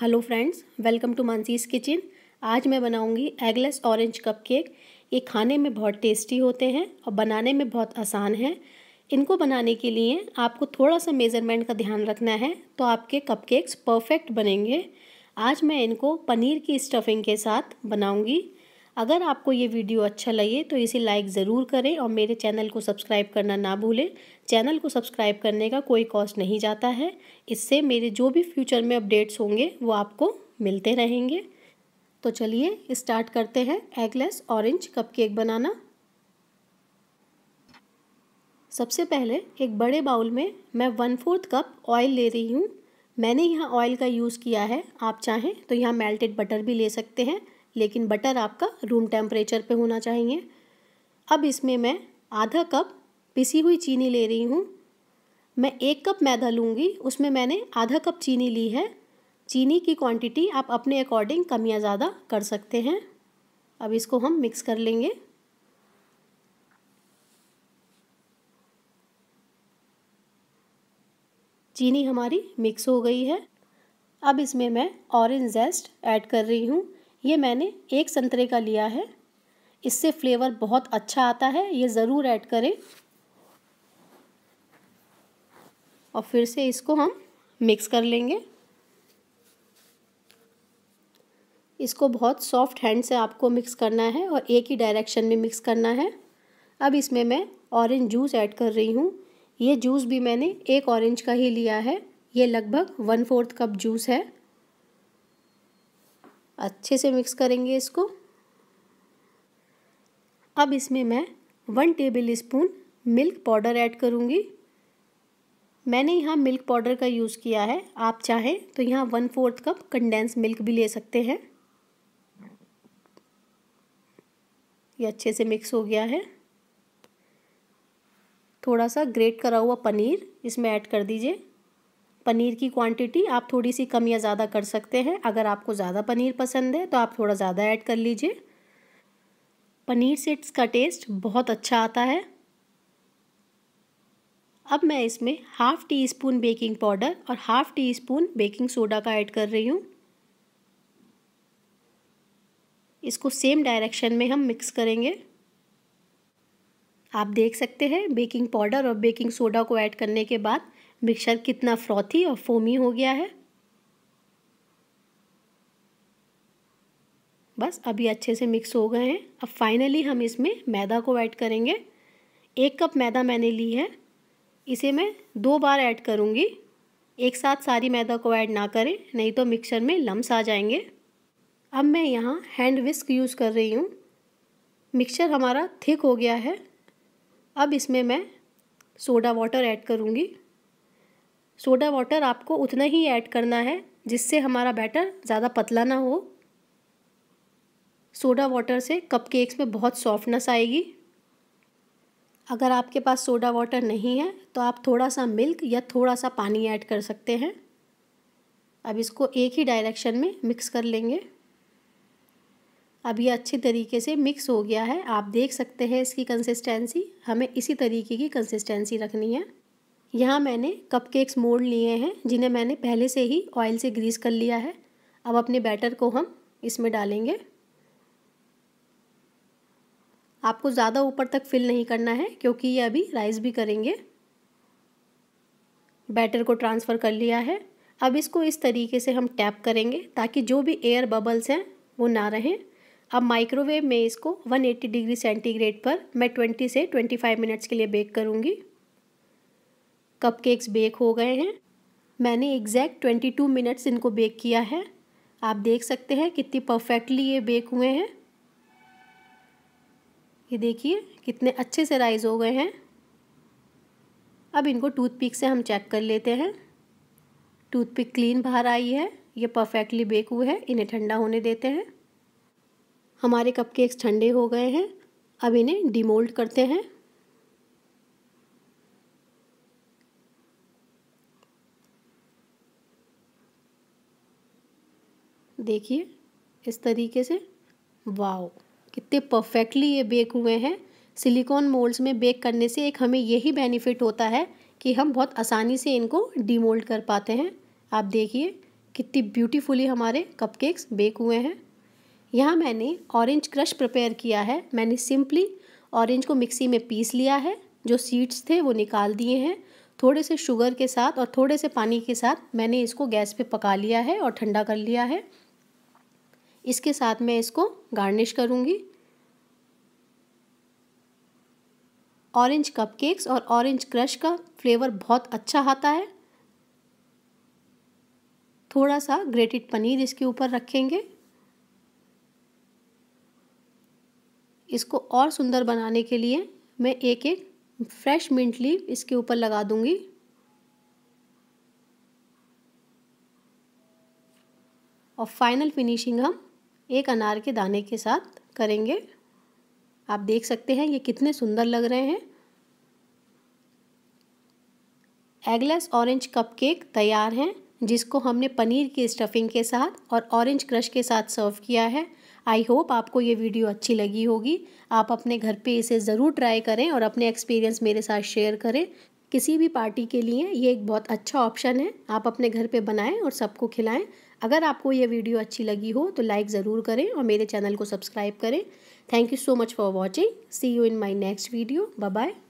hello friends welcome to Mansi's kitchen आज मैं बनाऊंगी एगलेस ऑरेंज कपकेक ये खाने में बहुत टेस्टी होते हैं और बनाने में बहुत आसान है इनको बनाने के लिए आपको थोड़ा सा मेज़रमेंट का ध्यान रखना है तो आपके कपकेक्स परफेक्ट बनेंगे आज मैं इनको पनीर की स्टफिंग के साथ बनाऊंगी अगर आपको ये वीडियो अच्छा लगे तो इसे लाइक ज़रूर करें और मेरे चैनल को सब्सक्राइब करना ना भूलें चैनल को सब्सक्राइब करने का कोई कॉस्ट नहीं जाता है इससे मेरे जो भी फ्यूचर में अपडेट्स होंगे वो आपको मिलते रहेंगे तो चलिए स्टार्ट करते हैं एगलेस ऑरेंज कपकेक बनाना सबसे पहले एक बड़े बाउल में मैं वन फोर्थ कप ऑयल ले रही हूँ मैंने यहाँ ऑयल का यूज़ किया है आप चाहें तो यहाँ मेल्टेड बटर भी ले सकते हैं लेकिन बटर आपका रूम टेम्परेचर पे होना चाहिए अब इसमें मैं आधा कप पिसी हुई चीनी ले रही हूँ मैं एक कप मैदा लूँगी उसमें मैंने आधा कप चीनी ली है चीनी की क्वांटिटी आप अपने अकॉर्डिंग कम या ज़्यादा कर सकते हैं अब इसको हम मिक्स कर लेंगे चीनी हमारी मिक्स हो गई है अब इसमें मैं ऑरेंज जेस्ट ऐड कर रही हूँ ये मैंने एक संतरे का लिया है इससे फ्लेवर बहुत अच्छा आता है ये ज़रूर ऐड करें और फिर से इसको हम मिक्स कर लेंगे इसको बहुत सॉफ्ट हैंड से आपको मिक्स करना है और एक ही डायरेक्शन में मिक्स करना है अब इसमें मैं ऑरेंज जूस ऐड कर रही हूँ ये जूस भी मैंने एक ऑरेंज का ही लिया है ये लगभग वन फोर्थ कप जूस है अच्छे से मिक्स करेंगे इसको अब इसमें मैं one tablespoon milk powder add करूँगी मैंने यहाँ मिल्क पाउडर का यूज़ किया है आप चाहें तो यहाँ one fourth cup condense milk भी ले सकते हैं ये अच्छे से मिक्स हो गया है थोड़ा सा ग्रेट करा हुआ पनीर इसमें ऐड कर दीजिए पनीर की क्वांटिटी आप थोड़ी सी कम या ज़्यादा कर सकते हैं अगर आपको ज़्यादा पनीर पसंद है तो आप थोड़ा ज़्यादा ऐड कर लीजिए पनीर सेट्स का टेस्ट बहुत अच्छा आता है अब मैं इसमें half teaspoon baking powder और half teaspoon baking soda का ऐड कर रही हूँ इसको सेम डायरेक्शन में हम मिक्स करेंगे आप देख सकते हैं बेकिंग पाउडर और बेकिंग सोडा को ऐड करने के बाद मिक्सर कितना फ्रॉथी और फोमी हो गया है बस अभी अच्छे से मिक्स हो गए हैं अब फाइनली हम इसमें मैदा को ऐड करेंगे एक कप मैदा मैंने ली है इसे मैं दो बार ऐड करूँगी एक साथ सारी मैदा को ऐड ना करें नहीं तो मिक्सर में लम्स आ जाएंगे अब मैं यहाँ हैंड विस्क यूज़ कर रही हूँ मिक्सचर हमारा थिक हो गया है अब इसमें मैं सोडा वाटर ऐड करूँगी सोडा वाटर आपको उतना ही ऐड करना है जिससे हमारा बैटर ज़्यादा पतला ना हो सोडा वाटर से कप केक्स में बहुत सॉफ्टनेस आएगी अगर आपके पास सोडा वाटर नहीं है तो आप थोड़ा सा मिल्क या थोड़ा सा पानी ऐड कर सकते हैं अब इसको एक ही डायरेक्शन में मिक्स कर लेंगे अब ये अच्छे तरीके से मिक्स हो गया है आप देख सकते हैं इसकी कंसिस्टेंसी हमें इसी तरीके की कंसिस्टेंसी रखनी है यहाँ मैंने कपकेक्स मोड़ लिए हैं जिन्हें मैंने पहले से ही ऑयल से ग्रीस कर लिया है अब अपने बैटर को हम इसमें डालेंगे आपको ज़्यादा ऊपर तक फिल नहीं करना है क्योंकि ये अभी राइस भी करेंगे बैटर को ट्रांसफ़र कर लिया है अब इसको इस तरीके से हम टैप करेंगे ताकि जो भी एयर बबल्स हैं वो ना रहें अब माइक्रोवेव में इसको 180 डिग्री सेंटीग्रेड पर मैं 20 से 25 मिनट्स के लिए बेक करूँगी कपकेक्स बेक हो गए हैं मैंने एग्जैक्ट ट्वेंटी टू मिनट्स इनको बेक किया है आप देख सकते हैं कितनी परफेक्टली ये बेक हुए हैं ये देखिए कितने अच्छे से राइज हो गए हैं अब इनको टूथपिक से हम चेक कर लेते हैं टूथपिक क्लीन बाहर आई है ये परफेक्टली बेक हुए हैं इन्हें ठंडा होने देते हैं हमारे कपकेक्स ठंडे हो गए हैं अब इन्हें डिमोल्ड करते हैं देखिए इस तरीके से वाओ कितने परफेक्टली ये बेक हुए हैं सिलिकॉन मोल्ड्स में बेक करने से एक हमें यही बेनिफिट होता है कि हम बहुत आसानी से इनको डीमोल्ड कर पाते हैं आप देखिए कितनी ब्यूटीफुली हमारे कपकेक्स बेक हुए हैं यहाँ मैंने ऑरेंज क्रश प्रिपेयर किया है मैंने सिंपली ऑरेंज को मिक्सी में पीस लिया है जो सीड्स थे वो निकाल दिए हैं थोड़े से शुगर के साथ और थोड़े से पानी के साथ मैंने इसको गैस पे पका लिया है और ठंडा कर लिया है इसके साथ मैं इसको गार्निश करूँगी ऑरेंज कपकेक्स और ऑरेंज क्रश का फ्लेवर बहुत अच्छा आता है थोड़ा सा ग्रेटेड पनीर इसके ऊपर रखेंगे इसको और सुंदर बनाने के लिए मैं एक एक फ्रेश मिंट लीव इसके ऊपर लगा दूंगी और फाइनल फिनिशिंग हम एक अनार के दाने के साथ करेंगे आप देख सकते हैं ये कितने सुंदर लग रहे हैं एगलेस ऑरेंज कपकेक तैयार हैं जिसको हमने पनीर की स्टफिंग के साथ और ऑरेंज क्रश के साथ सर्व किया है आई होप आपको ये वीडियो अच्छी लगी होगी आप अपने घर पे इसे ज़रूर ट्राई करें और अपने एक्सपीरियंस मेरे साथ शेयर करें किसी भी पार्टी के लिए ये एक बहुत अच्छा ऑप्शन है आप अपने घर पे बनाएं और सबको खिलाएं अगर आपको ये वीडियो अच्छी लगी हो तो लाइक ज़रूर करें और मेरे चैनल को सब्सक्राइब करें thank you so much for watching see you in my next video bye